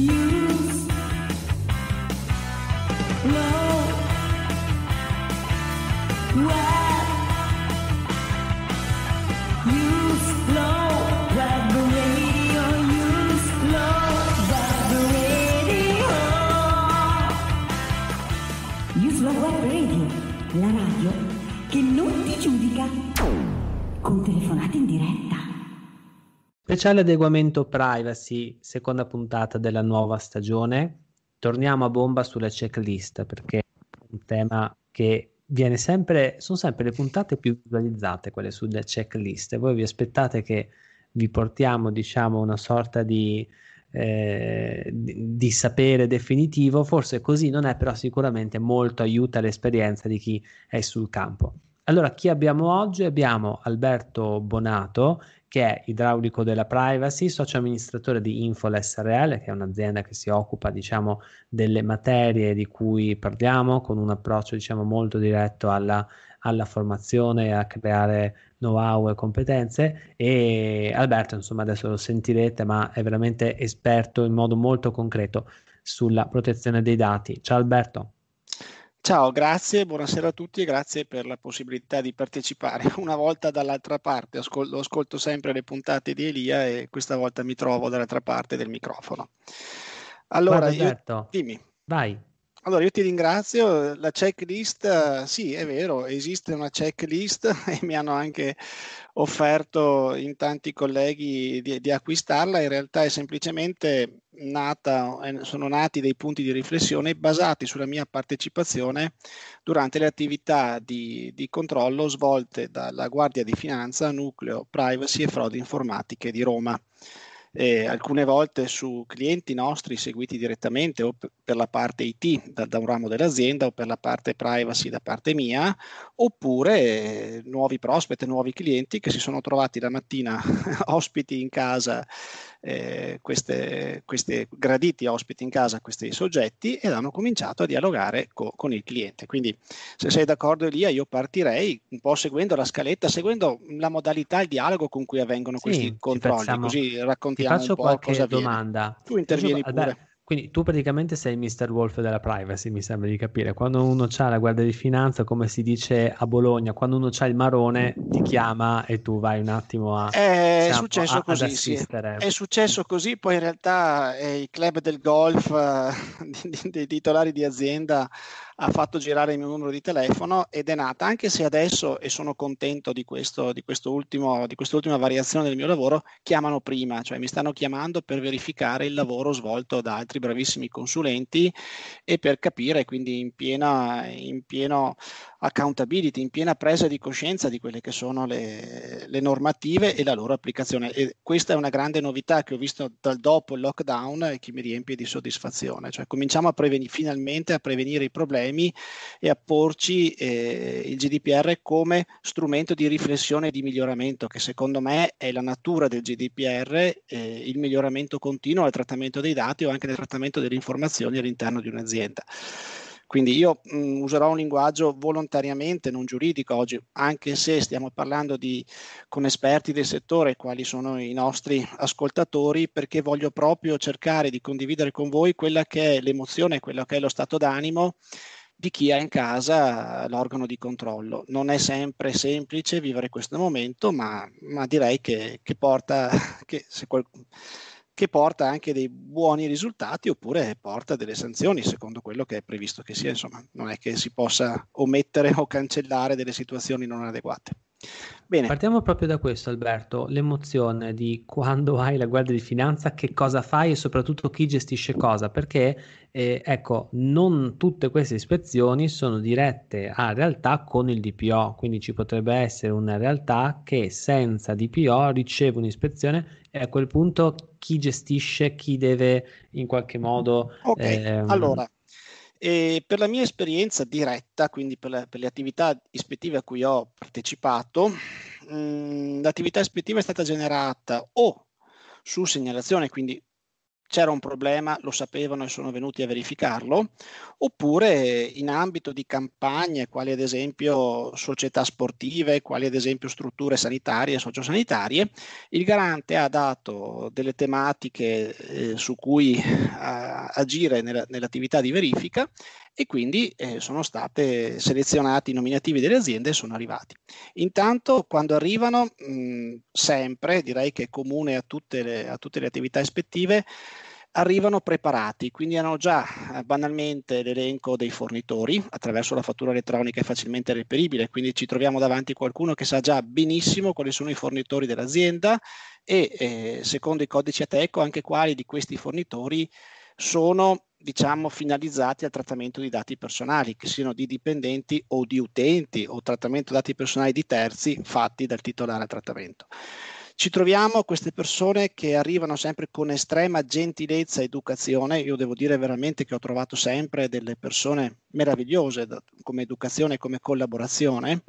You speciale adeguamento privacy, seconda puntata della nuova stagione, torniamo a bomba sulla checklist perché è un tema che viene sempre, sono sempre le puntate più visualizzate, quelle sulle checklist. Voi vi aspettate che vi portiamo, diciamo, una sorta di, eh, di, di, sapere definitivo, forse così non è, però sicuramente molto aiuta l'esperienza di chi è sul campo. Allora, chi abbiamo oggi? Abbiamo Alberto Bonato, che è idraulico della privacy, socio amministratore di Infol che è un'azienda che si occupa, diciamo, delle materie di cui parliamo, con un approccio, diciamo, molto diretto alla, alla formazione, a creare know-how e competenze e Alberto, insomma, adesso lo sentirete, ma è veramente esperto in modo molto concreto sulla protezione dei dati. Ciao Alberto. Ciao, grazie, buonasera a tutti e grazie per la possibilità di partecipare una volta dall'altra parte. Ascol- ascolto sempre le puntate di Elia e questa volta mi trovo dall'altra parte del microfono. Allora, Guarda, io... Certo. dimmi. Vai. Allora, io ti ringrazio. La checklist, sì, è vero, esiste una checklist e mi hanno anche offerto in tanti colleghi di, di acquistarla. In realtà è semplicemente nata, sono nati dei punti di riflessione basati sulla mia partecipazione durante le attività di, di controllo svolte dalla Guardia di Finanza, Nucleo Privacy e Frodi Informatiche di Roma. Eh, alcune volte su clienti nostri seguiti direttamente o per la parte IT da, da, un ramo dell'azienda o per la parte privacy da parte mia, oppure eh, nuovi prospect, nuovi clienti che si sono trovati la mattina ospiti in casa, eh, queste, queste, graditi ospiti in casa questi soggetti ed hanno cominciato a dialogare co, con il cliente. Quindi se sei d'accordo Elia io partirei un po' seguendo la scaletta, seguendo la modalità, il dialogo con cui avvengono sì, questi controlli, facciamo, così raccontiamo un po' qualche cosa domanda. Avviene. Tu intervieni pure. Beh, quindi tu praticamente sei il Mr. Wolf della privacy, mi sembra di capire. Quando uno ha la guardia di finanza, come si dice a Bologna, quando uno ha il marone ti chiama e tu vai un attimo a... È diciamo, successo a, così, sì. È successo così, poi in realtà eh, i club del golf, eh, dei titolari di azienda, ha fatto girare il mio numero di telefono ed è nata, anche se adesso, e sono contento di, questo, di, quest'ultimo, di quest'ultima variazione del mio lavoro, chiamano prima, cioè mi stanno chiamando per verificare il lavoro svolto da altri bravissimi consulenti e per capire quindi in piena, in pieno accountability, in piena presa di coscienza di quelle che sono le, le normative e la loro applicazione. E questa è una grande novità che ho visto dal dopo il lockdown e che mi riempie di soddisfazione. Cioè, cominciamo a preveni- finalmente a prevenire i problemi e a porci eh, il GDPR come strumento di riflessione e di miglioramento, che secondo me è la natura del GDPR, eh, il miglioramento continuo al trattamento dei dati o anche nel trattamento delle informazioni all'interno di un'azienda. Quindi io mh, mm, userò un linguaggio volontariamente non giuridico oggi, anche se stiamo parlando di, con esperti del settore, quali sono i nostri ascoltatori, perché voglio proprio cercare di condividere con voi quella che è l'emozione, quello che è lo stato d'animo di chi ha in casa l'organo di controllo. Non è sempre semplice vivere questo momento, ma, ma direi che, che porta, che se qualcuno che porta anche dei buoni risultati oppure porta delle sanzioni secondo quello che è previsto che sia, insomma non è che si possa omettere o cancellare delle situazioni non adeguate. Bene. Partiamo proprio da questo Alberto, l'emozione di quando hai la guardia di finanza, che cosa fai e soprattutto chi gestisce cosa, perché eh, ecco, non tutte queste ispezioni sono dirette a realtà con il DPO, quindi ci potrebbe essere una realtà che senza DPO riceve un'ispezione e a quel punto chi gestisce, chi deve in qualche mm-hmm. modo... Ok, ehm... allora, e per la mia esperienza diretta, quindi per, la, per, le attività ispettive a cui ho partecipato, mh, mm, l'attività ispettiva è stata generata o su segnalazione, quindi c'era un problema, lo sapevano e sono venuti a verificarlo, oppure in ambito di campagne quali ad esempio società sportive, quali ad esempio strutture sanitarie e sociosanitarie, il garante ha dato delle tematiche eh, su cui eh, agire nella, nell'attività di verifica e quindi eh, sono state selezionati i nominativi delle aziende e sono arrivati. Intanto quando arrivano, mh, mm, sempre, direi che è comune a tutte le, a tutte le attività ispettive, arrivano preparati, quindi hanno già eh, banalmente l'elenco dei fornitori, attraverso la fattura elettronica è facilmente reperibile, quindi ci troviamo davanti a qualcuno che sa già benissimo quali sono i fornitori dell'azienda e eh, secondo i codici ATECO anche quali di questi fornitori sono diciamo, finalizzati al trattamento di dati personali, che siano di dipendenti o di utenti o trattamento dati personali di terzi fatti dal titolare al trattamento. Ci troviamo queste persone che arrivano sempre con estrema gentilezza ed educazione. Io devo dire veramente che ho trovato sempre delle persone meravigliose come educazione e come collaborazione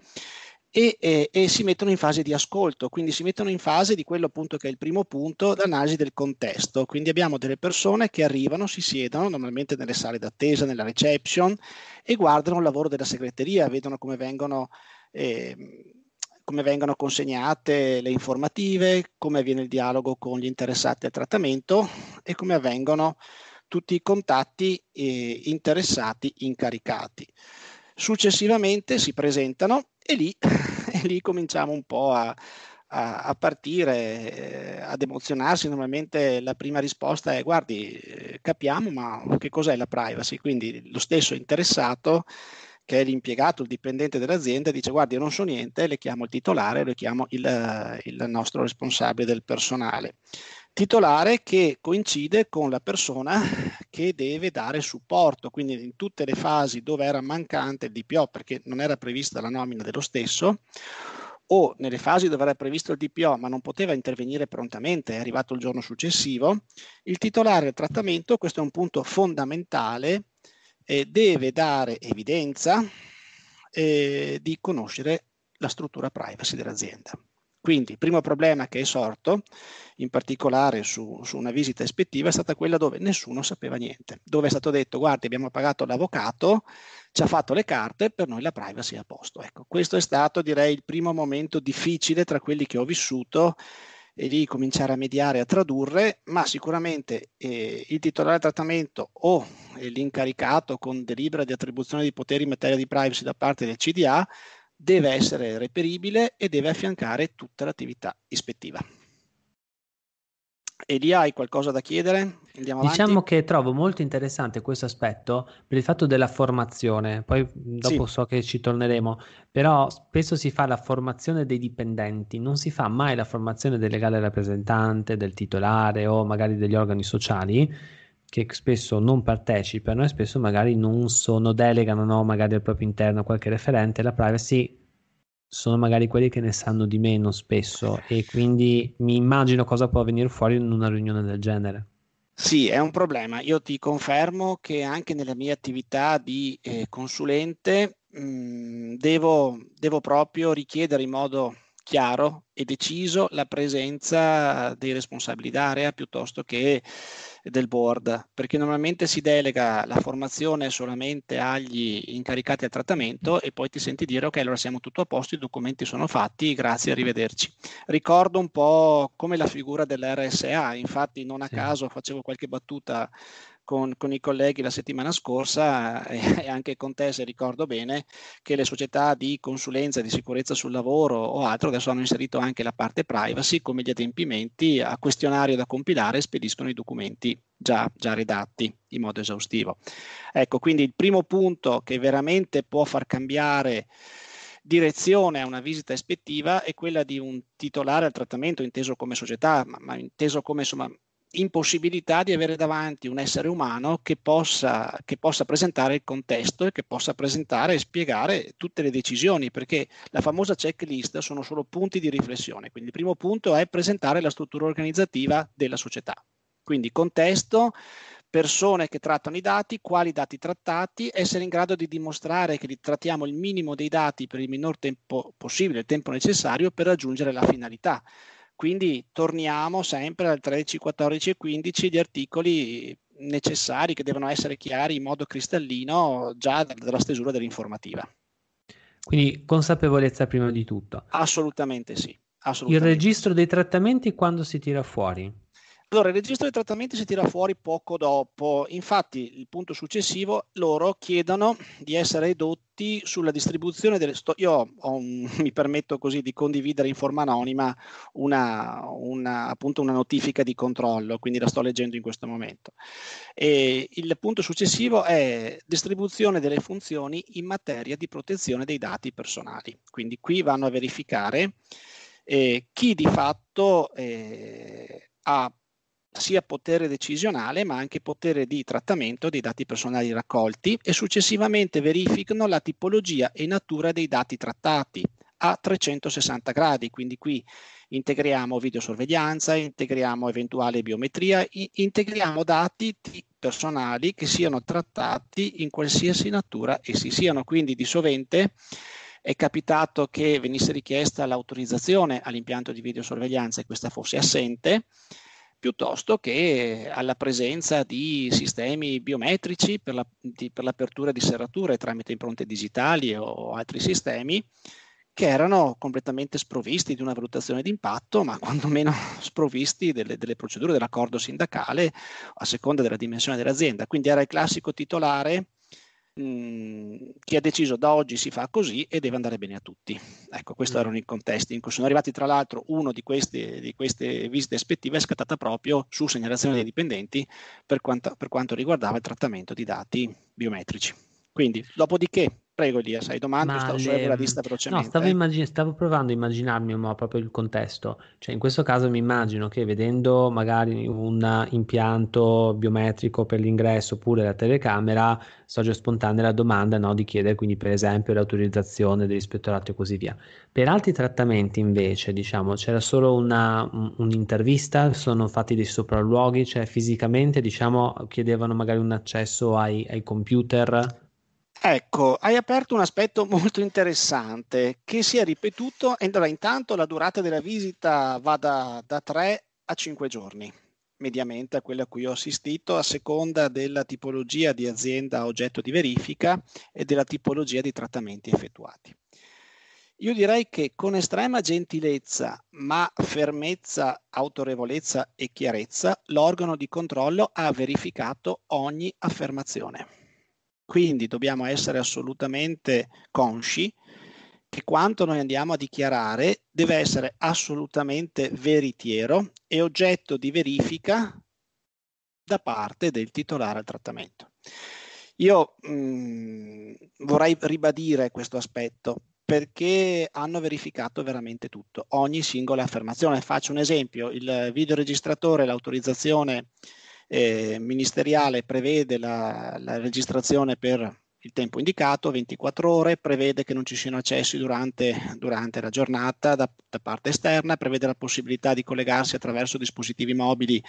e, e, e, si mettono in fase di ascolto, quindi si mettono in fase di quello appunto che è il primo punto, l'analisi del contesto. Quindi abbiamo delle persone che arrivano, si siedono normalmente nelle sale d'attesa, nella reception e guardano il lavoro della segreteria, vedono come vengono... Eh, come vengono consegnate le informative, come avviene il dialogo con gli interessati al trattamento e come avvengono tutti i contatti eh, interessati incaricati. Successivamente si presentano e lì, e lì cominciamo un po' a, a, a partire, eh, ad emozionarsi. Normalmente la prima risposta è guardi, eh, capiamo, ma che cos'è la privacy? Quindi lo stesso interessato che è l'impiegato, il dipendente dell'azienda, dice guardi, io non so niente, le chiamo il titolare, le chiamo il, eh, il nostro responsabile del personale titolare che coincide con la persona che deve dare supporto, quindi in tutte le fasi dove era mancante il DPO perché non era prevista la nomina dello stesso, o nelle fasi dove era previsto il DPO ma non poteva intervenire prontamente, è arrivato il giorno successivo, il titolare del trattamento, questo è un punto fondamentale, eh, deve dare evidenza eh, di conoscere la struttura privacy dell'azienda. Quindi il primo problema che è sorto, in particolare su, su, una visita ispettiva, è stata quella dove nessuno sapeva niente, dove è stato detto guardi abbiamo pagato l'avvocato, ci ha fatto le carte, per noi la privacy è a posto. Ecco, questo è stato direi il primo momento difficile tra quelli che ho vissuto e lì cominciare a mediare, a tradurre, ma sicuramente eh, il titolare del trattamento o eh, l'incaricato con delibera di attribuzione di poteri in materia di privacy da parte del CDA deve essere reperibile e deve affiancare tutta l'attività ispettiva. E lì hai qualcosa da chiedere? diciamo che trovo molto interessante questo aspetto per il fatto della formazione, poi dopo sì. so che ci torneremo, però spesso si fa la formazione dei dipendenti, non si fa mai la formazione del legale rappresentante, del titolare o magari degli organi sociali che spesso non partecipano e spesso magari non sono, delegano no, magari al proprio interno qualche referente, la privacy sono magari quelli che ne sanno di meno spesso e quindi mi immagino cosa può venire fuori in una riunione del genere. Sì, è un problema. Io ti confermo che anche nella mia attività di eh, consulente mh, mm, devo, devo proprio richiedere in modo chiaro e deciso la presenza dei responsabili d'area piuttosto che del board, perché normalmente si delega la formazione solamente agli incaricati al trattamento e poi ti senti dire ok, allora siamo tutto a posto, i documenti sono fatti, grazie, arrivederci. Ricordo un po' come la figura dell'RSA, infatti non a caso facevo qualche battuta con, con, i colleghi la settimana scorsa eh, e anche con te, se ricordo bene, che le società di consulenza di sicurezza sul lavoro o altro adesso hanno inserito anche la parte privacy come gli adempimenti a questionario da compilare e spediscono i documenti già, già redatti in modo esaustivo. Ecco, quindi il primo punto che veramente può far cambiare direzione a una visita ispettiva è quella di un titolare al trattamento inteso come società, ma, ma inteso come insomma impossibilità di avere davanti un essere umano che possa, che possa, presentare il contesto e che possa presentare e spiegare tutte le decisioni, perché la famosa checklist sono solo punti di riflessione. Quindi il primo punto è presentare la struttura organizzativa della società. Quindi contesto, persone che trattano i dati, quali dati trattati, essere in grado di dimostrare che trattiamo il minimo dei dati per il minor tempo possibile, il tempo necessario per raggiungere la finalità. Quindi torniamo sempre al 13, 14 e 15 di articoli necessari che devono essere chiari in modo cristallino già dalla stesura dell'informativa. Quindi consapevolezza prima di tutto. Assolutamente sì. Assolutamente. Il registro dei trattamenti quando si tira fuori? Allora, il registro dei trattamenti si tira fuori poco dopo, infatti il punto successivo loro chiedono di essere edotti sulla distribuzione delle... storie, io un, mi permetto così di condividere in forma anonima una, una, appunto una notifica di controllo, quindi la sto leggendo in questo momento. E il punto successivo è distribuzione delle funzioni in materia di protezione dei dati personali, quindi qui vanno a verificare eh, chi di fatto... Eh, ha sia potere decisionale ma anche potere di trattamento dei dati personali raccolti e successivamente verificano la tipologia e natura dei dati trattati a 360 gradi, quindi qui integriamo videosorveglianza, integriamo eventuale biometria, integriamo dati personali che siano trattati in qualsiasi natura essi siano, quindi di sovente è capitato che venisse richiesta l'autorizzazione all'impianto di videosorveglianza e questa fosse assente, piuttosto che alla presenza di sistemi biometrici per, la, di, per l'apertura di serrature tramite impronte digitali o altri sistemi che erano completamente sprovvisti di una valutazione d'impatto, ma quantomeno sprovvisti delle, delle, procedure dell'accordo sindacale a seconda della dimensione dell'azienda. Quindi era il classico titolare chi ha deciso da oggi si fa così e deve andare bene a tutti. Ecco, questi mm. erano i contesti in cui sono arrivati, tra l'altro, uno di queste, di queste visite ispettive è scattata proprio su segnalazione dei dipendenti per quanto, per quanto riguardava il trattamento di dati biometrici. Quindi, dopodiché, Prego, Lia, sai, domanda, stavo le... la vista velocemente. No, stavo, eh. immagin- stavo, provando a immaginarmi un po' proprio il contesto. Cioè, in questo caso mi immagino che vedendo magari un impianto biometrico per l'ingresso oppure la telecamera, sorge spontanea la domanda no, di chiedere quindi per esempio l'autorizzazione dell'ispettorato e così via. Per altri trattamenti invece, diciamo, c'era solo una, un'intervista, sono fatti dei sopralluoghi, cioè fisicamente, diciamo, chiedevano magari un accesso ai, ai computer Ecco, hai aperto un aspetto molto interessante che si è ripetuto e allora intanto la durata della visita va da, da 3 a 5 giorni, mediamente a quella a cui ho assistito, a seconda della tipologia di azienda oggetto di verifica e della tipologia di trattamenti effettuati. Io direi che con estrema gentilezza, ma fermezza, autorevolezza e chiarezza, l'organo di controllo ha verificato ogni affermazione. Quindi dobbiamo essere assolutamente consci che quanto noi andiamo a dichiarare deve essere assolutamente veritiero e oggetto di verifica da parte del titolare al trattamento. Io mh, mm, vorrei ribadire questo aspetto perché hanno verificato veramente tutto, ogni singola affermazione. Faccio un esempio, il videoregistratore, l'autorizzazione eh, ministeriale prevede la, la registrazione per il tempo indicato, 24 ore, prevede che non ci siano accessi durante, durante la giornata da, da, parte esterna, prevede la possibilità di collegarsi attraverso dispositivi mobili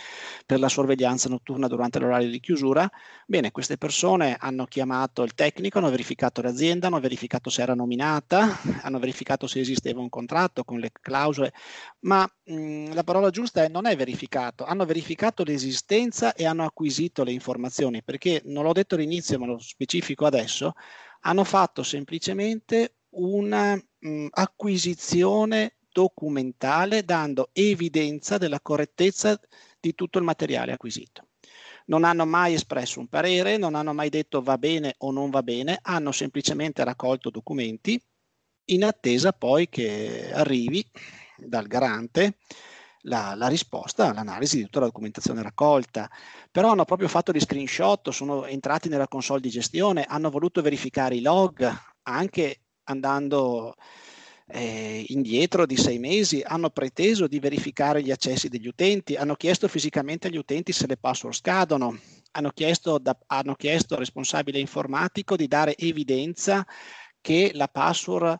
per la sorveglianza notturna durante l'orario di chiusura. Bene, queste persone hanno chiamato il tecnico, hanno verificato l'azienda, hanno verificato se era nominata, hanno verificato se esisteva un contratto con le clausole, ma mh, mm, la parola giusta è non è verificato, hanno verificato l'esistenza e hanno acquisito le informazioni, perché non l'ho detto all'inizio, ma lo specifico adesso adesso, hanno fatto semplicemente un'acquisizione mm, documentale dando evidenza della correttezza di tutto il materiale acquisito. Non hanno mai espresso un parere, non hanno mai detto va bene o non va bene, hanno semplicemente raccolto documenti in attesa poi che arrivi dal garante la, la risposta all'analisi di tutta la documentazione raccolta. Però hanno proprio fatto gli screenshot, sono entrati nella console di gestione, hanno voluto verificare i log anche andando eh, indietro di sei mesi, hanno preteso di verificare gli accessi degli utenti, hanno chiesto fisicamente agli utenti se le password scadono, hanno chiesto, da, hanno chiesto al responsabile informatico di dare evidenza che la password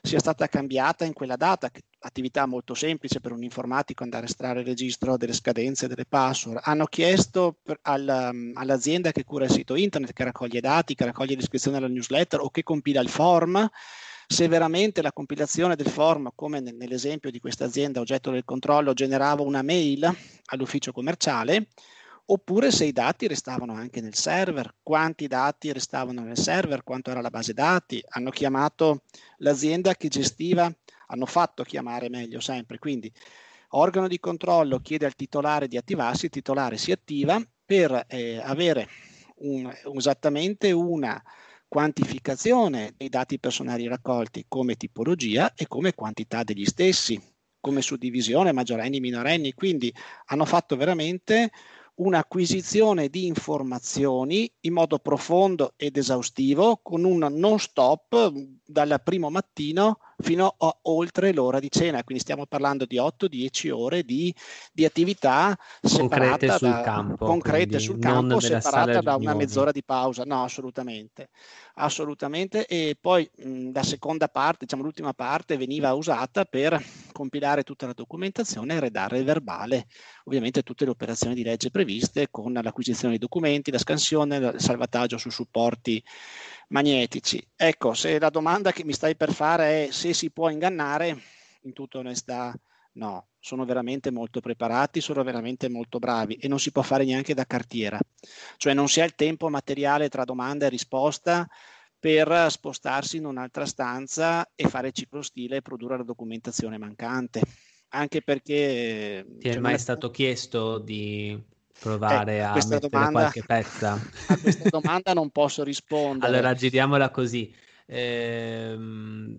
sia stata cambiata in quella data, attività molto semplice per un informatico andare a estrarre il registro delle scadenze, delle password. Hanno chiesto per, al, um, all'azienda che cura il sito internet, che raccoglie dati, che raccoglie l'iscrizione alla newsletter o che compila il form, se veramente la compilazione del form, come nell'esempio di questa azienda oggetto del controllo, generava una mail all'ufficio commerciale, oppure se i dati restavano anche nel server, quanti dati restavano nel server, quanto era la base dati. Hanno chiamato l'azienda che gestiva hanno fatto chiamare meglio sempre. Quindi organo di controllo chiede al titolare di attivarsi, il titolare si attiva per eh, avere un, esattamente una quantificazione dei dati personali raccolti come tipologia e come quantità degli stessi, come suddivisione maggiorenni e minorenni, quindi hanno fatto veramente un'acquisizione di informazioni in modo profondo ed esaustivo con un non stop dal primo mattino fino a oltre l'ora di cena, quindi stiamo parlando di 8-10 ore di, di attività concrete sul da, campo, concrete sul campo separata da una mezz'ora di pausa, no assolutamente, assolutamente e poi mh, la seconda parte, diciamo l'ultima parte veniva usata per compilare tutta la documentazione e redare il verbale, ovviamente tutte le operazioni di legge previste con l'acquisizione dei documenti, la scansione, il salvataggio su supporti magnetici. Ecco, se la domanda che mi stai per fare è se si può ingannare, in tutta onestà no, sono veramente molto preparati, sono veramente molto bravi e non si può fare neanche da cartiera. Cioè non si ha il tempo materiale tra domanda e risposta per spostarsi in un'altra stanza e fare ciclostile e produrre la documentazione mancante. Anche perché... Ti è cioè, mai una... stato chiesto di eh, provare eh, a, a mettere domanda, qualche pezza? A questa domanda non posso rispondere. Allora giriamola così. Eh,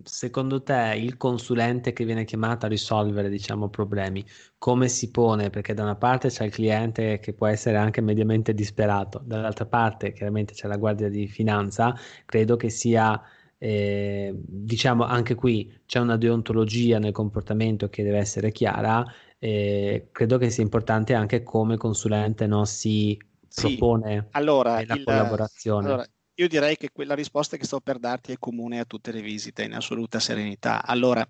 secondo te il consulente che viene chiamato a risolvere diciamo problemi come si pone perché da una parte c'è il cliente che può essere anche mediamente disperato dall'altra parte chiaramente c'è la guardia di finanza credo che sia eh, diciamo anche qui c'è una deontologia nel comportamento che deve essere chiara e credo che sia importante anche come consulente no, si sì. propone allora, la il, collaborazione. Allora, io direi che quella risposta che sto per darti è comune a tutte le visite, in assoluta serenità. Allora,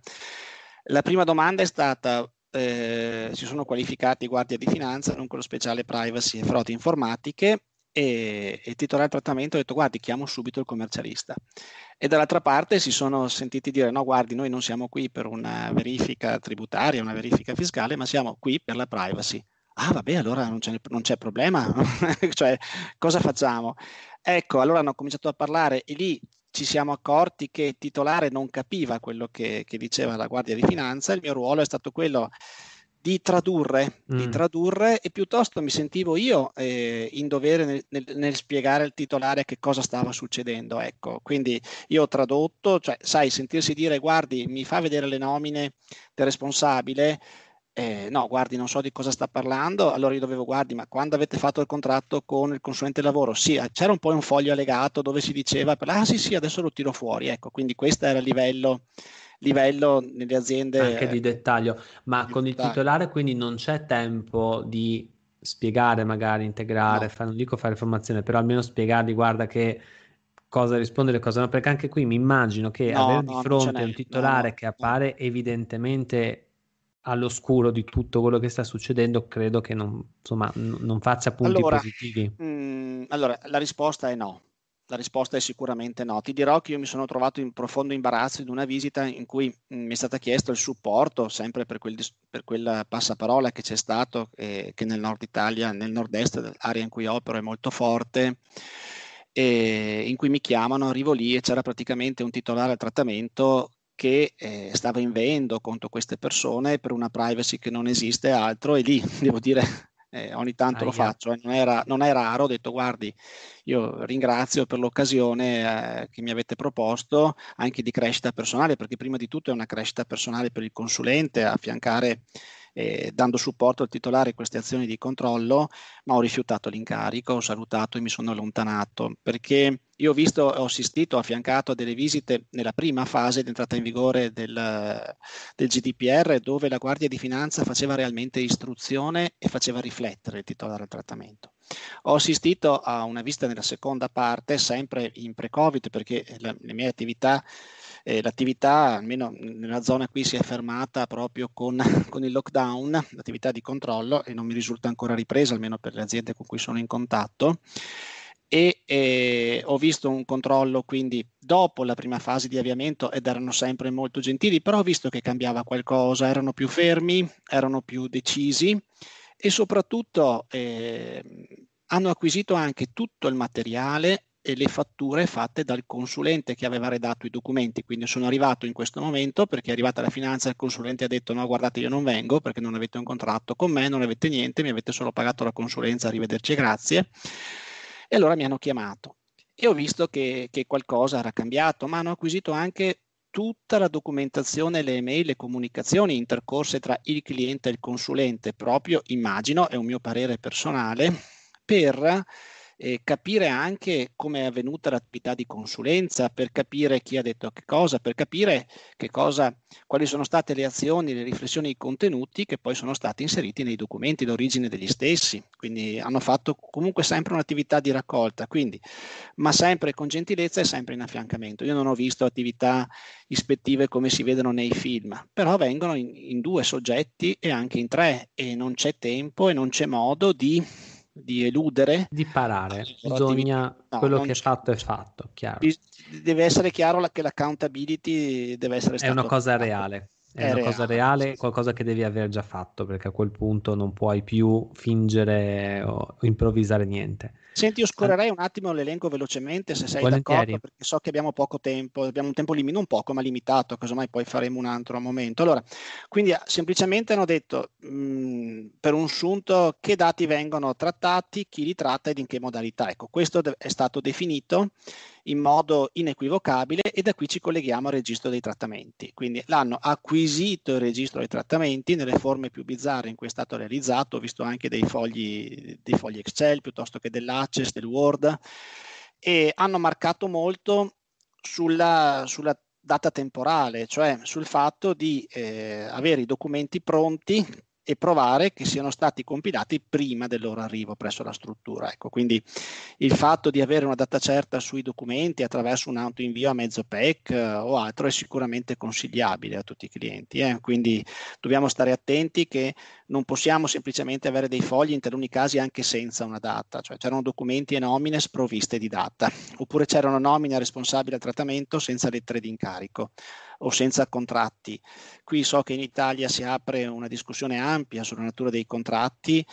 la prima domanda è stata eh, si sono qualificati guardia di finanza, non quello speciale privacy e frodi informatiche e, e titolare del trattamento ha detto guardi chiamo subito il commercialista e dall'altra parte si sono sentiti dire no guardi noi non siamo qui per una verifica tributaria, una verifica fiscale ma siamo qui per la privacy. Ah vabbè allora non c'è, non c'è problema, cioè cosa facciamo? Ecco allora hanno cominciato a parlare e lì ci siamo accorti che il titolare non capiva quello che, che diceva la Guardia di Finanza, il mio ruolo è stato quello di tradurre, mm. di tradurre e piuttosto mi sentivo io eh, in dovere nel, nel, nel, spiegare al titolare che cosa stava succedendo. Ecco, quindi io ho tradotto, cioè, sai, sentirsi dire guardi, mi fa vedere le nomine del responsabile. Eh, no, guardi, non so di cosa sta parlando. Allora io dovevo, guardi, ma quando avete fatto il contratto con il consulente lavoro? Sì, eh, c'era un po' un foglio allegato dove si diceva, mm. ah sì, sì, adesso lo tiro fuori. Ecco, quindi questo era il livello livello nelle aziende. Anche di dettaglio, ma di con dettaglio. il titolare quindi non c'è tempo di spiegare, magari integrare, no. fare, non dico fare formazione, però almeno spiegargli, guarda che cosa rispondere e cosa no, perché anche qui mi immagino che no, avere no, di fronte un titolare che appare evidentemente all'oscuro di tutto quello che sta succedendo, credo che non, insomma, n- non faccia punti allora, positivi. Mh, mhmm, allora, la risposta è no. La risposta è sicuramente no. Ti dirò che io mi sono trovato in profondo imbarazzo in una visita in cui mi è stato chiesto il supporto, sempre per quel, per quel passaparola che c'è stato, eh, che nel nord Italia, nel nord-est, l'area in cui opero è molto forte, eh, in cui mi chiamano, arrivo lì e c'era praticamente un titolare al trattamento che eh, stava invendo contro queste persone per una privacy che non esiste altro e lì, devo dire, eh, ogni tanto ah, lo faccio, eh. non, era, non, è raro, ho detto guardi, io ringrazio per l'occasione eh, che mi avete proposto anche di crescita personale, perché prima di tutto è una crescita personale per il consulente, affiancare eh, dando supporto al titolare queste azioni di controllo, ma ho rifiutato l'incarico, ho salutato e mi sono allontanato perché io ho visto, ho assistito, ho affiancato a delle visite nella prima fase di entrata in vigore del, del, GDPR, dove la Guardia di Finanza faceva realmente istruzione e faceva riflettere il titolare del trattamento. Ho assistito a una visita nella seconda parte, sempre in pre-Covid, perché la, le mie attività eh, l'attività, almeno nella zona qui, si è fermata proprio con, con, il lockdown, l'attività di controllo e non mi risulta ancora ripresa, almeno per le aziende con cui sono in contatto e eh, ho visto un controllo quindi dopo la prima fase di avviamento ed erano sempre molto gentili, però ho visto che cambiava qualcosa, erano più fermi, erano più decisi e soprattutto eh, hanno acquisito anche tutto il materiale e le fatture fatte dal consulente che aveva redatto i documenti. Quindi sono arrivato in questo momento perché è arrivata la finanza e il consulente ha detto no guardate io non vengo perché non avete un contratto con me, non avete niente, mi avete solo pagato la consulenza, arrivederci e grazie. E allora mi hanno chiamato e ho visto che, che qualcosa era cambiato, ma hanno acquisito anche tutta la documentazione, le email, le comunicazioni intercorse tra il cliente e il consulente, proprio immagino, è un mio parere personale, per eh, capire anche come è avvenuta l'attività di consulenza, per capire chi ha detto che cosa, per capire che cosa, quali sono state le azioni, le riflessioni, i contenuti che poi sono stati inseriti nei documenti, d'origine degli stessi. Quindi hanno fatto comunque sempre un'attività di raccolta, quindi, ma sempre con gentilezza e sempre in affiancamento. Io non ho visto attività ispettive come si vedono nei film, però vengono in, in due soggetti e anche in tre e non c'è tempo e non c'è modo di di eludere. Di parare, bisogna, no, quello che è fatto è fatto, chiaro. Deve essere chiaro che l'accountability deve essere... È una cosa fatto. reale è, una reale. cosa reale, qualcosa che devi aver già fatto, perché a quel punto non puoi più fingere o improvvisare niente. Senti, io scorrerei un attimo l'elenco velocemente, se sei Volentieri. d'accordo, perché so che abbiamo poco tempo, abbiamo un tempo limitato, non poco, ma limitato, casomai poi faremo un altro momento. Allora, quindi ah, semplicemente hanno detto, mh, mhmm, per un sunto, che dati vengono trattati, chi li tratta ed in che modalità. Ecco, questo è stato definito in modo inequivocabile e da qui ci colleghiamo al registro dei trattamenti. Quindi l'hanno acquisito il registro dei trattamenti nelle forme più bizzarre in cui è stato realizzato, ho visto anche dei fogli, dei fogli Excel piuttosto che dell'Access, del Word, e hanno marcato molto sulla, sulla data temporale, cioè sul fatto di eh, avere i documenti pronti e provare che siano stati compilati prima del loro arrivo presso la struttura. Ecco, quindi il fatto di avere una data certa sui documenti attraverso un autoinvio a mezzo PEC eh, o altro è sicuramente consigliabile a tutti i clienti. Eh? Quindi dobbiamo stare attenti che non possiamo semplicemente avere dei fogli in taluni casi anche senza una data, cioè c'erano documenti e nomine sprovviste di data, oppure c'erano nomine responsabile al trattamento senza lettere di incarico o senza contratti. Qui so che in Italia si apre una discussione ampia sulla natura dei contratti,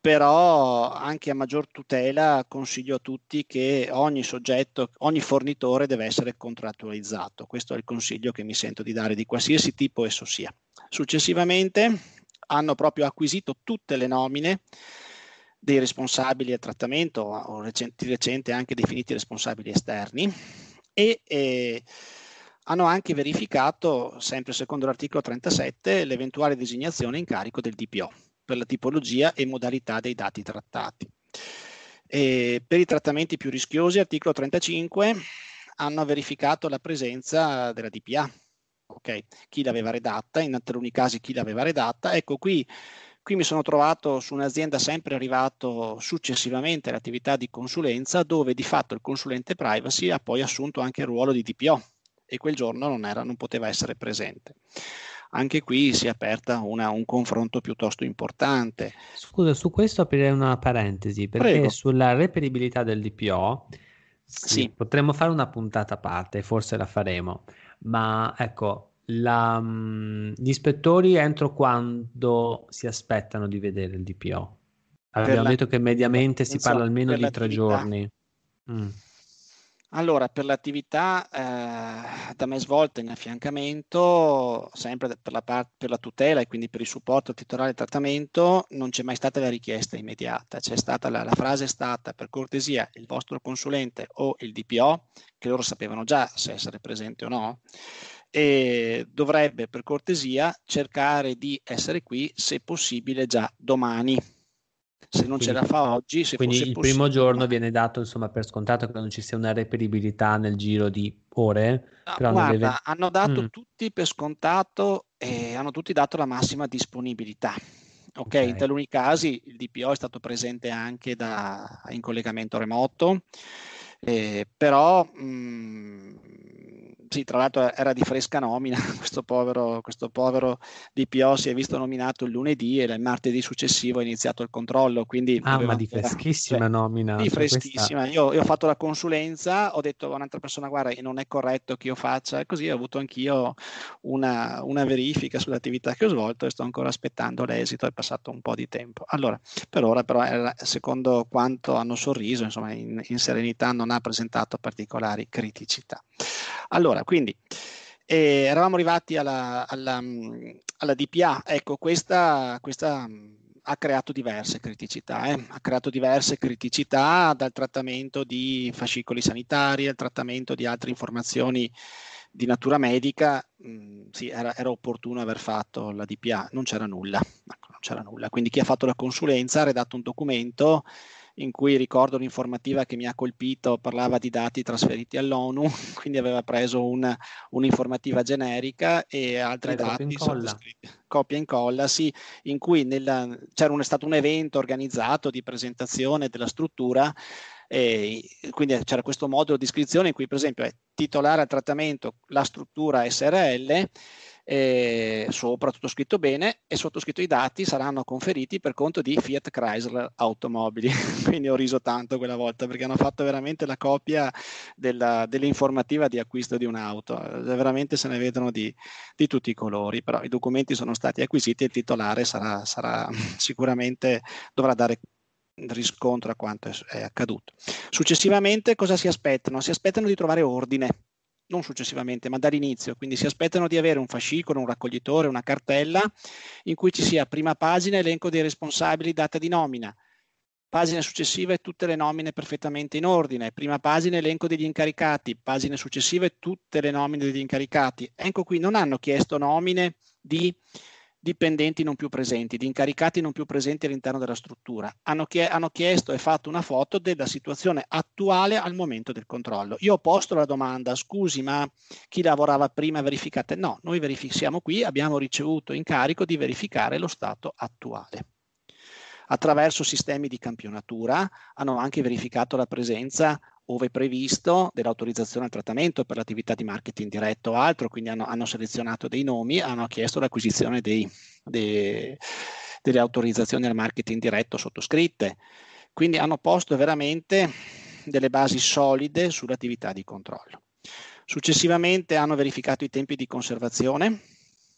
però anche a maggior tutela consiglio a tutti che ogni soggetto, ogni fornitore deve essere contrattualizzato. Questo è il consiglio che mi sento di dare di qualsiasi tipo esso sia. Successivamente hanno proprio acquisito tutte le nomine dei responsabili a trattamento o recenti, recente anche definiti responsabili esterni e, e hanno anche verificato, sempre secondo l'articolo 37, l'eventuale designazione in carico del DPO per la tipologia e modalità dei dati trattati. E per i trattamenti più rischiosi, articolo 35, hanno verificato la presenza della DPA. Ok, chi l'aveva redatta, in alcuni casi chi l'aveva redatta. Ecco qui, qui mi sono trovato su un'azienda sempre arrivato successivamente all'attività di consulenza, dove di fatto il consulente privacy ha poi assunto anche il ruolo di DPO, e quel giorno non, era, non poteva essere presente. Anche qui si è aperta una, un confronto piuttosto importante. Scusa, su questo aprirei una parentesi, perché Prego. sulla reperibilità del DPO sì, sì. potremmo fare una puntata a parte, forse la faremo, ma ecco, la, mm, gli ispettori entro quando si aspettano di vedere il DPO? Abbiamo la, detto che mediamente si parla almeno di tre giorni. Mm. Allora, per l'attività eh, da me svolta in affiancamento, sempre per la, part- per la tutela e quindi per il supporto titolare e trattamento, non c'è mai stata la richiesta immediata. La, la, frase è stata per cortesia il vostro consulente o il DPO, che loro sapevano già se essere presente o no, e dovrebbe per cortesia cercare di essere qui, se possibile, già domani se non quindi, ce la fa oggi. Se quindi il primo giorno viene dato insomma, per scontato che non ci sia una reperibilità nel giro di ore. Ah, no, guarda, deve... hanno dato mm. tutti per scontato e hanno tutti dato la massima disponibilità. Okay, ok, in taluni casi il DPO è stato presente anche da, in collegamento remoto, eh, però mh, mm, sì, tra l'altro era di fresca nomina, questo povero, questo povero DPO si è visto nominato il lunedì e il martedì successivo è iniziato il controllo. Quindi ah, ma di freschissima cioè, nomina. Di cioè, freschissima. Io, io, ho fatto la consulenza, ho detto a un'altra persona, guarda, non è corretto che io faccia, così ho avuto anch'io una, una verifica sull'attività che ho svolto e sto ancora aspettando l'esito, è passato un po' di tempo. Allora, per ora però, secondo quanto hanno sorriso, insomma, in, in serenità non ha presentato particolari criticità. Allora, quindi eh, eravamo arrivati alla, alla, alla DPA, ecco questa, questa mm, ha creato diverse criticità, eh? ha creato diverse criticità dal trattamento di fascicoli sanitari al trattamento di altre informazioni di natura medica, mh, mm, sì, era, era, opportuno aver fatto la DPA, non c'era nulla, ecco, non c'era nulla. Quindi chi ha fatto la consulenza ha redatto un documento in cui ricordo un'informativa che mi ha colpito, parlava di dati trasferiti all'ONU, quindi aveva preso una, un'informativa generica e altri dati Copia e incolla, sì, in cui nella, c'era un, stato un evento organizzato di presentazione della struttura e quindi c'era questo modulo di iscrizione in cui per esempio è titolare al trattamento la struttura SRL eh, sopra tutto scritto bene e sottoscritto i dati saranno conferiti per conto di Fiat Chrysler Automobili. Quindi ho riso tanto quella volta perché hanno fatto veramente la copia della, dell'informativa di acquisto di un'auto, eh, veramente se ne vedono di, di, tutti i colori, però i documenti sono stati acquisiti e il titolare sarà, sarà sicuramente dovrà dare riscontro a quanto è, accaduto. Successivamente cosa si aspettano? Si aspettano di trovare ordine non successivamente, ma dall'inizio. Quindi si aspettano di avere un fascicolo, un raccoglitore, una cartella in cui ci sia prima pagina, elenco dei responsabili, data di nomina. Pagina successiva e tutte le nomine perfettamente in ordine. Prima pagina, elenco degli incaricati. Pagina successiva e tutte le nomine degli incaricati. Ecco qui, non hanno chiesto nomine di dipendenti non più presenti, di incaricati non più presenti all'interno della struttura. Hanno, chie- hanno, chiesto e fatto una foto della situazione attuale al momento del controllo. Io ho posto la domanda, scusi, ma chi lavorava prima verificate? No, noi verific- siamo qui, abbiamo ricevuto incarico di verificare lo stato attuale. Attraverso sistemi di campionatura hanno anche verificato la presenza ove previsto, dell'autorizzazione al trattamento per l'attività di marketing diretto o altro, quindi hanno, hanno selezionato dei nomi, hanno chiesto l'acquisizione dei, dei, delle autorizzazioni al marketing diretto sottoscritte. Quindi hanno posto veramente delle basi solide sull'attività di controllo. Successivamente hanno verificato i tempi di conservazione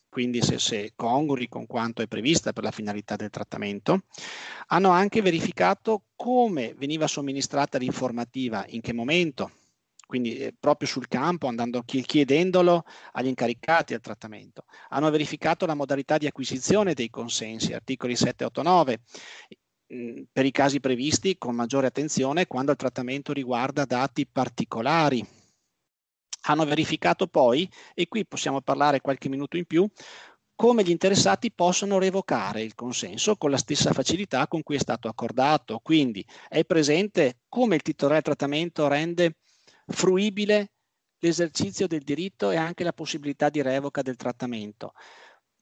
quindi se, se conguri con quanto è prevista per la finalità del trattamento, hanno anche verificato come veniva somministrata l'informativa, in che momento, quindi eh, proprio sul campo, andando, chiedendolo agli incaricati del trattamento. Hanno verificato la modalità di acquisizione dei consensi, articoli 7, 8, 9, per i casi previsti con maggiore attenzione quando il trattamento riguarda dati particolari hanno verificato poi, e qui possiamo parlare qualche minuto in più, come gli interessati possono revocare il consenso con la stessa facilità con cui è stato accordato. Quindi è presente come il titolare trattamento rende fruibile l'esercizio del diritto e anche la possibilità di revoca del trattamento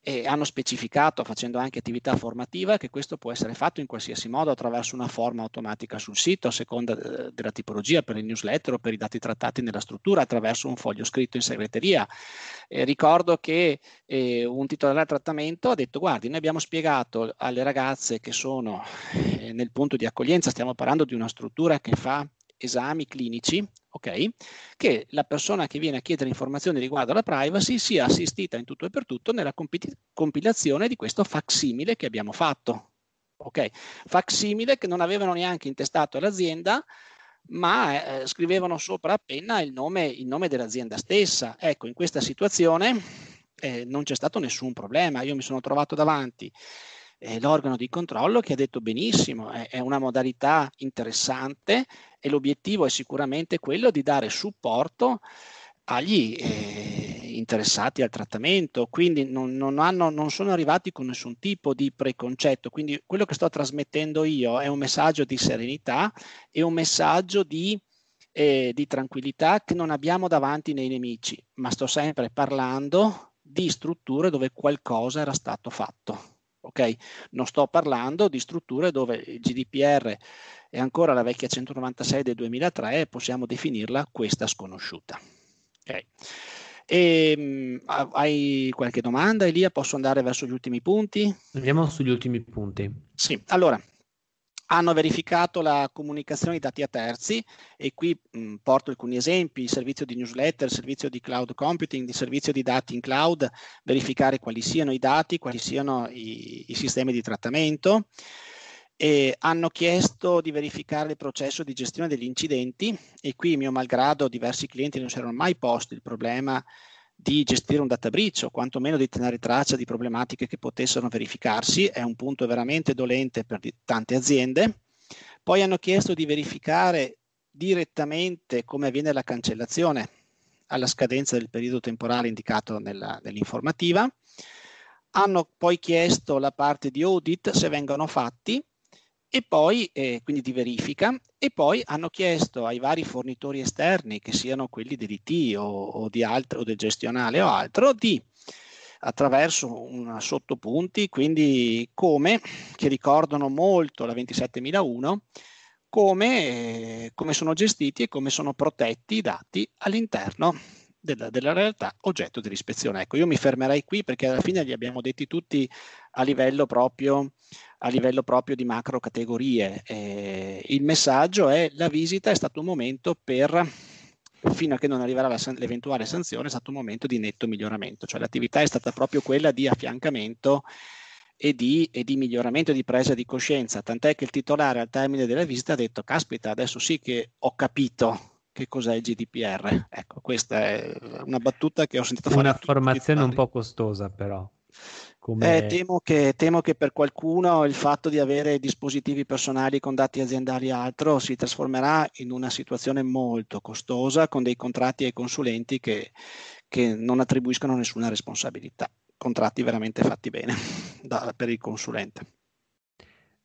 e hanno specificato, facendo anche attività formativa, che questo può essere fatto in qualsiasi modo attraverso una forma automatica sul sito, a seconda eh, della tipologia, per il newsletter o per i dati trattati nella struttura, attraverso un foglio scritto in segreteria. Eh, ricordo che eh, un titolare del trattamento ha detto, guardi, noi abbiamo spiegato alle ragazze che sono eh, nel punto di accoglienza, stiamo parlando di una struttura che fa esami clinici, ok? che la persona che viene a chiedere informazioni riguardo alla privacy sia assistita in tutto e per tutto nella compilazione di questo facsimile che abbiamo fatto. Ok? Facsimile che non avevano neanche intestato l'azienda, ma eh, scrivevano sopra a il nome, il nome dell'azienda stessa. Ecco, in questa situazione eh, non c'è stato nessun problema. Io mi sono trovato davanti eh, l'organo di controllo che ha detto benissimo, è, è una modalità interessante e l'obiettivo è sicuramente quello di dare supporto agli eh, interessati al trattamento, quindi non, non, hanno, non, sono arrivati con nessun tipo di preconcetto, quindi quello che sto trasmettendo io è un messaggio di serenità e un messaggio di, eh, di tranquillità che non abbiamo davanti nei nemici, ma sto sempre parlando di strutture dove qualcosa era stato fatto ok? Non sto parlando di strutture dove il GDPR è ancora la vecchia 196 del 2003 e possiamo definirla questa sconosciuta. Okay. E, ehm, mh, hai qualche domanda Elia? Posso andare verso gli ultimi punti? Andiamo sugli ultimi punti. Sì, allora hanno verificato la comunicazione di dati a terzi e qui mh, mm, porto alcuni esempi, il servizio di newsletter, il servizio di cloud computing, il servizio di dati in cloud, verificare quali siano i dati, quali siano i, i sistemi di trattamento. E hanno chiesto di verificare il processo di gestione degli incidenti e qui mio malgrado diversi clienti non si erano mai posti il problema di gestire un data breach o quantomeno di tenere traccia di problematiche che potessero verificarsi, è un punto veramente dolente per tante aziende. Poi hanno chiesto di verificare direttamente come avviene la cancellazione alla scadenza del periodo temporale indicato nella, nell'informativa. Hanno poi chiesto la parte di audit se vengono fatti e poi eh, quindi di verifica e poi hanno chiesto ai vari fornitori esterni che siano quelli dell'IT o, o, di altro, o del gestionale o altro di attraverso una sottopunti quindi come che ricordano molto la 27001 come, eh, come sono gestiti e come sono protetti i dati all'interno della, della, realtà oggetto dell'ispezione. Ecco, io mi fermerei qui perché alla fine li abbiamo detti tutti a livello proprio a livello proprio di macro categorie. Eh, il messaggio è la visita è stato un momento per, fino a che non arriverà la, l'eventuale sanzione, è stato un momento di netto miglioramento, cioè l'attività è stata proprio quella di affiancamento e di, e di miglioramento di presa di coscienza, tant'è che il titolare al termine della visita ha detto caspita, adesso sì che ho capito che cos'è il GDPR. Ecco, questa è una battuta che ho sentito fare. Una formazione un po' costosa però. Come... Eh, temo, che, temo, che, per qualcuno il fatto di avere dispositivi personali con dati aziendali e altro si trasformerà in una situazione molto costosa con dei contratti ai consulenti che, che non attribuiscono nessuna responsabilità. Contratti veramente fatti bene da, per il consulente.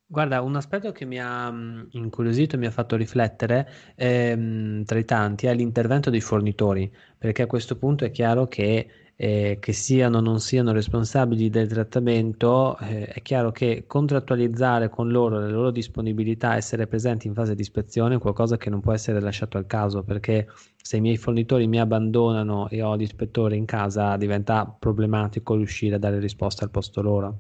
Guarda, un aspetto che mi ha mm, incuriosito e mi ha fatto riflettere, ehm, tra i tanti, è l'intervento dei fornitori, perché a questo punto è chiaro che eh, che siano o non siano responsabili del trattamento, eh, è chiaro che contrattualizzare con loro la loro disponibilità essere presenti in fase di ispezione è qualcosa che non può essere lasciato al caso, perché se i miei fornitori mi abbandonano e ho l'ispettore in casa, diventa problematico riuscire a dare risposta al posto loro.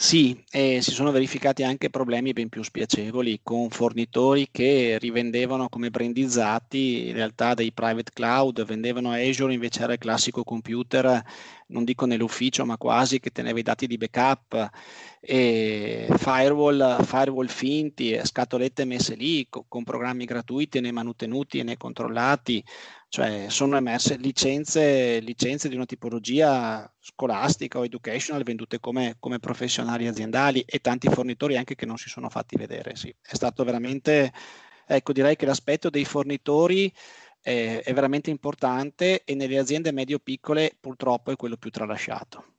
Sì, e si sono verificati anche problemi ben più spiacevoli con fornitori che rivendevano come brandizzati in realtà dei private cloud, vendevano Azure invece era il classico computer, non dico nell'ufficio, ma quasi che teneva i dati di backup e firewall, firewall finti, scatolette messe lì con programmi gratuiti né manutenuti né controllati, cioè sono emerse licenze, licenze, di una tipologia scolastica o educational vendute come, come, professionali aziendali e tanti fornitori anche che non si sono fatti vedere. Sì. È stato veramente, ecco direi che l'aspetto dei fornitori è, eh, è veramente importante e nelle aziende medio-piccole purtroppo è quello più tralasciato.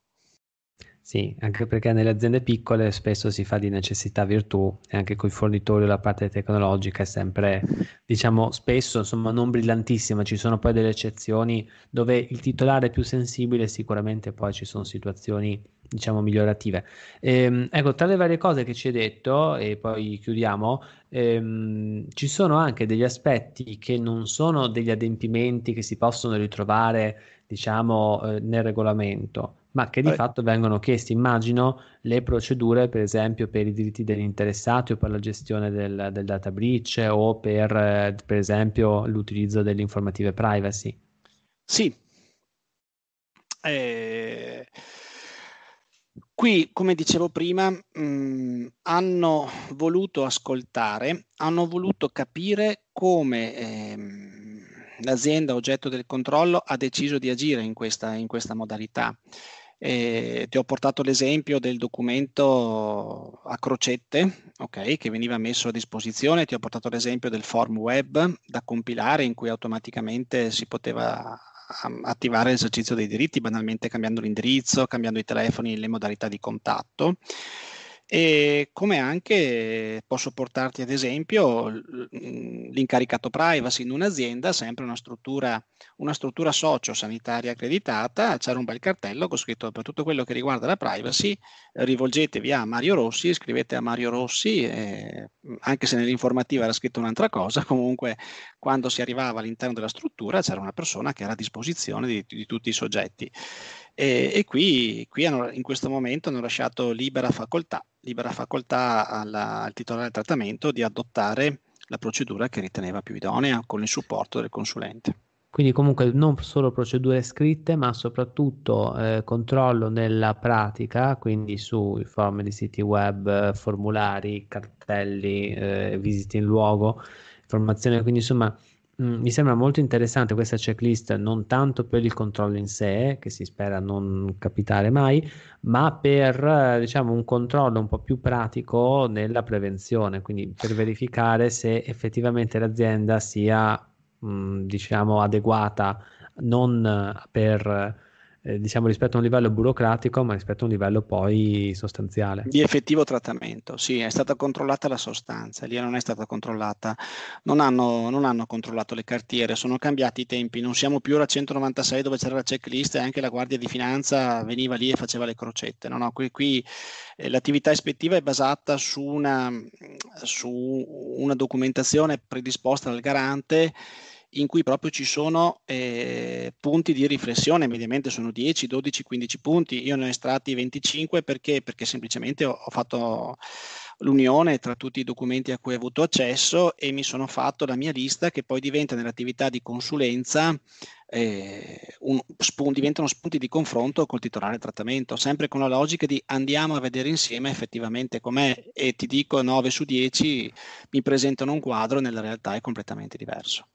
Sì, anche perché nelle aziende piccole spesso si fa di necessità virtù e anche con i fornitori la parte tecnologica è sempre, diciamo, spesso, insomma, non brillantissima. Ci sono poi delle eccezioni dove il titolare è più sensibile, sicuramente poi ci sono situazioni, diciamo, migliorative. Ehm, ecco, tra le varie cose che ci hai detto, e poi chiudiamo, ehm, ci sono anche degli aspetti che non sono degli adempimenti che si possono ritrovare diciamo, eh, nel regolamento, ma che di Beh. fatto vengono chieste, immagino, le procedure, per esempio, per i diritti degli interessati o per la gestione del, del data breach o per, eh, per esempio, l'utilizzo delle informative privacy. Sì. Eh, qui, come dicevo prima, mh, mm, hanno voluto ascoltare, hanno voluto capire come... Ehm, l'azienda oggetto del controllo ha deciso di agire in questa, in questa modalità. Eh, ti ho portato l'esempio del documento a crocette okay, che veniva messo a disposizione, ti ho portato l'esempio del form web da compilare in cui automaticamente si poteva attivare l'esercizio dei diritti banalmente cambiando l'indirizzo, cambiando i telefoni, le modalità di contatto e come anche posso portarti ad esempio mhmm, l'incaricato privacy in un'azienda, sempre una struttura, una struttura socio-sanitaria accreditata, c'era un bel cartello con scritto per tutto quello che riguarda la privacy, rivolgetevi a Mario Rossi, scrivete a Mario Rossi, eh, anche se nell'informativa era scritto un'altra cosa, comunque quando si arrivava all'interno della struttura c'era una persona che era a disposizione di, di tutti i soggetti. E, e qui, qui hanno, in questo momento hanno lasciato libera facoltà, libera facoltà alla, al titolare del trattamento di adottare la procedura che riteneva più idonea con il supporto del consulente. Quindi comunque non solo procedure scritte, ma soprattutto eh, controllo nella pratica, quindi su forme di siti web, formulari, cartelli, eh, visite in luogo, informazione, quindi insomma Mm, mi sembra molto interessante questa checklist, non tanto per il controllo in sé, che si spera non capitare mai, ma per eh, diciamo, un controllo un po' più pratico nella prevenzione, quindi per verificare se effettivamente l'azienda sia mh, mm, diciamo, adeguata non per eh, diciamo rispetto a un livello burocratico, ma rispetto a un livello poi sostanziale. Di effettivo trattamento, sì, è stata controllata la sostanza, lì non è stata controllata, non hanno, non hanno controllato le cartiere, sono cambiati i tempi, non siamo più alla 196 dove c'era la checklist e anche la Guardia di Finanza veniva lì e faceva le crocette, no, no, qui, qui eh, l'attività ispettiva è basata su una, su una documentazione predisposta dal garante in cui proprio ci sono eh, punti di riflessione, mediamente sono 10, 12, 15 punti, io ne ho estratti 25 perché, perché semplicemente ho, ho fatto l'unione tra tutti i documenti a cui ho avuto accesso e mi sono fatto la mia lista che poi diventa nell'attività di consulenza eh, un, spun, diventano spunti di confronto col titolare trattamento, sempre con la logica di andiamo a vedere insieme effettivamente com'è e ti dico 9 su 10 mi presentano un quadro, nella realtà è completamente diverso.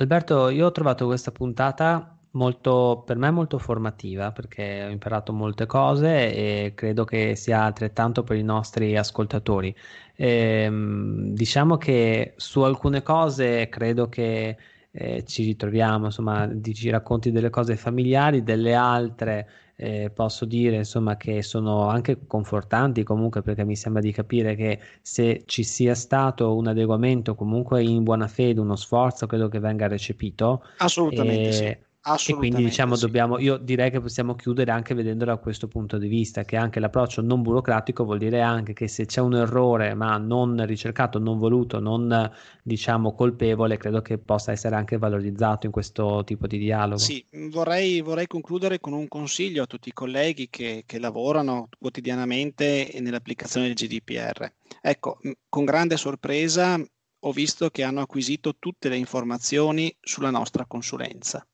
Alberto, io ho trovato questa puntata molto, per me molto formativa perché ho imparato molte cose e credo che sia altrettanto per i nostri ascoltatori. Ehm, diciamo che su alcune cose credo che eh, ci ritroviamo, insomma, ci racconti delle cose familiari, delle altre eh, posso dire insomma che sono anche confortanti comunque perché mi sembra di capire che se ci sia stato un adeguamento comunque in buona fede, uno sforzo, credo che venga recepito. Assolutamente e... sì eh, e quindi diciamo sì. dobbiamo, io direi che possiamo chiudere anche vedendolo da questo punto di vista, che anche l'approccio non burocratico vuol dire anche che se c'è un errore ma non ricercato, non voluto, non diciamo colpevole, credo che possa essere anche valorizzato in questo tipo di dialogo. Sì, vorrei, vorrei concludere con un consiglio a tutti i colleghi che, che lavorano quotidianamente nell'applicazione del GDPR. Ecco, con grande sorpresa ho visto che hanno acquisito tutte le informazioni sulla nostra consulenza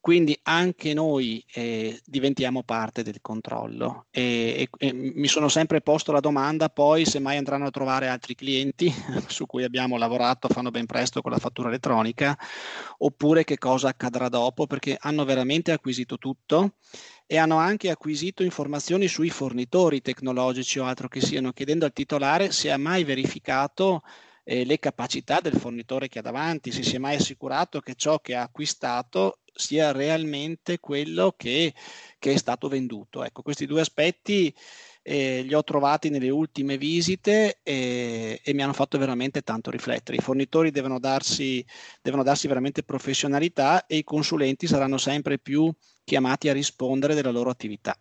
quindi anche noi eh, diventiamo parte del controllo e, e, e, mi sono sempre posto la domanda poi se mai andranno a trovare altri clienti su cui abbiamo lavorato, fanno ben presto con la fattura elettronica, oppure che cosa accadrà dopo perché hanno veramente acquisito tutto e hanno anche acquisito informazioni sui fornitori tecnologici o altro che siano, chiedendo al titolare se ha mai verificato eh, le capacità del fornitore che ha davanti, se si è mai assicurato che ciò che ha acquistato sia realmente quello che, che è stato venduto. Ecco, questi due aspetti eh, li ho trovati nelle ultime visite e, e, mi hanno fatto veramente tanto riflettere. I fornitori devono darsi, devono darsi veramente professionalità e i consulenti saranno sempre più chiamati a rispondere della loro attività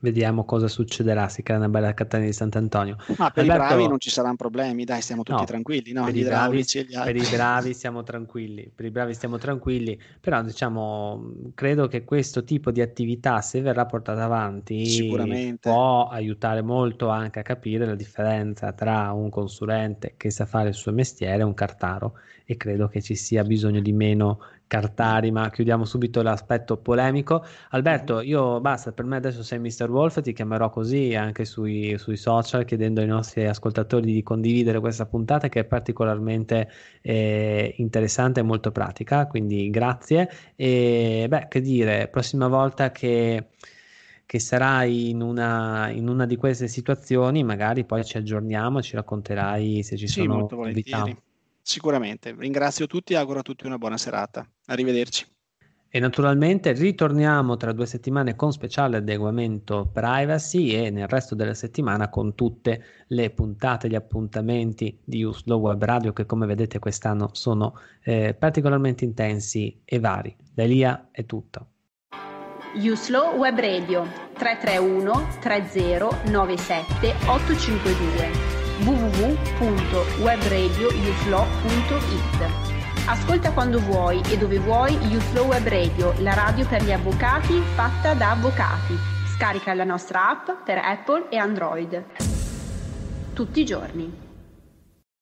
vediamo cosa succederà. Si crea una bella catena di Sant'Antonio. Ma per Alberto, i bravi non ci saranno problemi, dai, stiamo tutti no, tranquilli. No? Per, gli i bravi, per i bravi siamo tranquilli, per i bravi stiamo tranquilli, però diciamo, credo che questo tipo di attività, se verrà portata avanti, sicuramente può aiutare molto anche a capire la differenza tra un consulente che sa fare il suo mestiere e un cartaro e credo che ci sia bisogno di meno ma chiudiamo subito l'aspetto polemico. Alberto, mhm. io basta, per me adesso sei Mr. Wolf, ti chiamerò così anche sui, sui social, chiedendo ai nostri ascoltatori di condividere questa puntata che è particolarmente eh, interessante e molto pratica, quindi grazie. E beh, che dire, prossima volta che che sarai in una, in una, di queste situazioni, magari poi ci aggiorniamo, e ci racconterai se ci sì, sono novità sicuramente. Ringrazio tutti e auguro a tutti una buona serata. Arrivederci. E naturalmente ritorniamo tra due settimane con speciale adeguamento privacy e nel resto della settimana con tutte le puntate, gli appuntamenti di Uslo Web Radio che come vedete quest'anno sono eh, particolarmente intensi e vari. Da Elia è tutto. Uslo Web Radio 331 3097 852 www.webradiouflow.it. Ascolta quando vuoi e dove vuoi UFLOW Web Radio, la radio per gli avvocati fatta da avvocati. Scarica la nostra app per Apple e Android. Tutti i giorni.